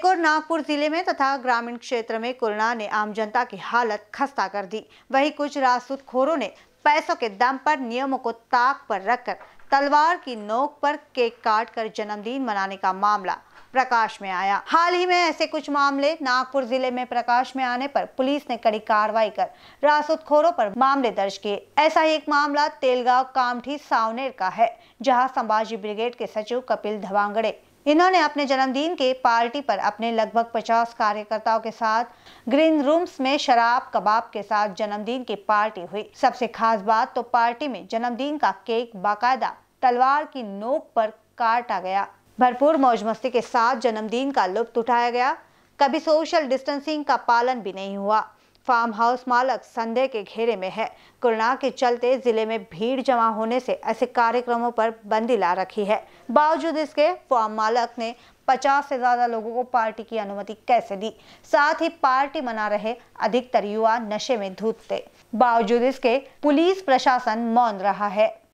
एक और नागपुर जिले में तथा ग्रामीण क्षेत्र में कोरोना ने आम जनता की हालत खस्ता कर दी वहीं कुछ रासूदखोरों ने पैसों के दम पर नियमों को ताक पर रखकर तलवार की नोक पर केक काट कर जन्मदिन मनाने का मामला प्रकाश में आया हाल ही में ऐसे कुछ मामले नागपुर जिले में प्रकाश में आने पर पुलिस ने कड़ी कार्रवाई कर रासदखोरों पर मामले दर्ज किए ऐसा ही एक मामला तेलगांव कामठी सावनेर का है जहां संभाजी ब्रिगेड के सचिव कपिल धवांगड़े इन्होंने अपने जन्मदिन के पार्टी पर अपने लगभग 50 कार्यकर्ताओं के साथ ग्रीन रूम्स में शराब कबाब के साथ जन्मदिन की पार्टी हुई सबसे खास बात तो पार्टी में जन्मदिन का केक बाकायदा तलवार की नोक पर काटा गया भरपूर मौज मस्ती के साथ जन्मदिन का लुप्त उठाया गया कभी सोशल डिस्टेंसिंग का पालन भी नहीं हुआ फार्म हाउस मालक संदेह के घेरे में है कोरोना के चलते जिले में भीड़ जमा होने से ऐसे कार्यक्रमों पर बंदी ला रखी है बावजूद इसके फार्म मालक ने पचास से ज्यादा लोगों को पार्टी की अनुमति कैसे दी साथ ही पार्टी मना रहे अधिकतर युवा नशे में धूत थे बावजूद इसके पुलिस प्रशासन मौन रहा है